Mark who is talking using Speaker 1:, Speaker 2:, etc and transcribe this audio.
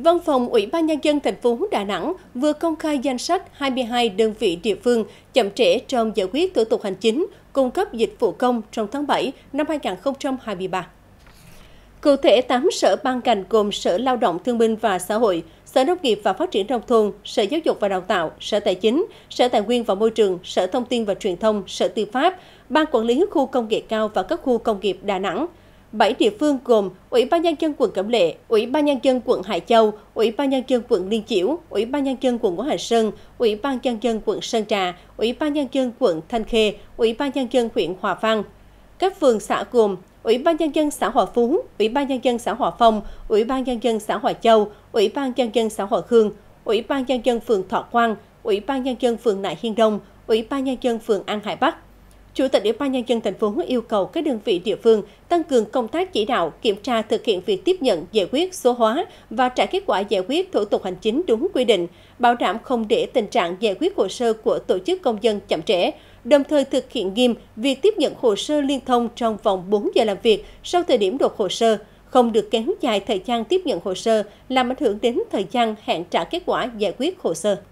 Speaker 1: Văn phòng Ủy ban Nhân dân thành phố Đà Nẵng vừa công khai danh sách 22 đơn vị địa phương chậm trễ trong giải quyết thủ tục hành chính, cung cấp dịch vụ công trong tháng 7 năm 2023. Cụ thể, 8 sở ban ngành gồm Sở Lao động Thương binh và Xã hội, Sở Nông nghiệp và Phát triển Nông thôn, Sở Giáo dục và Đào tạo, Sở Tài chính, Sở Tài nguyên và Môi trường, Sở Thông tin và Truyền thông, Sở Tư pháp, Ban Quản lý Khu Công nghệ cao và các khu công nghiệp Đà Nẵng – 7 địa phương gồm Ủy ban nhân dân quận Cẩm Lệ, Ủy ban nhân dân quận Hải Châu, Ủy ban nhân dân quận Liên Chiểu, Ủy ban nhân dân quận Ngũ Hành Sơn, Ủy ban nhân dân quận Sơn Trà, Ủy ban nhân dân quận Thanh Khê, Ủy ban nhân dân huyện Hòa Vang. Các phường xã gồm Ủy ban nhân dân xã Hòa Phú, Ủy ban nhân dân xã Hòa Phong, Ủy ban nhân dân xã Hòa Châu, Ủy ban nhân dân xã Hòa Khương, Ủy ban nhân dân phường Thọ Quang, Ủy ban nhân dân phường Nại Hiên Đông, Ủy ban nhân dân phường An Hải Bắc. Chủ tịch Ủy ban nhân dân thành phố yêu cầu các đơn vị địa phương tăng cường công tác chỉ đạo, kiểm tra thực hiện việc tiếp nhận, giải quyết, số hóa và trả kết quả giải quyết thủ tục hành chính đúng quy định, bảo đảm không để tình trạng giải quyết hồ sơ của tổ chức công dân chậm trễ, đồng thời thực hiện nghiêm việc tiếp nhận hồ sơ liên thông trong vòng 4 giờ làm việc sau thời điểm đột hồ sơ, không được kéo dài thời gian tiếp nhận hồ sơ làm ảnh hưởng đến thời gian hẹn trả kết quả giải quyết hồ sơ.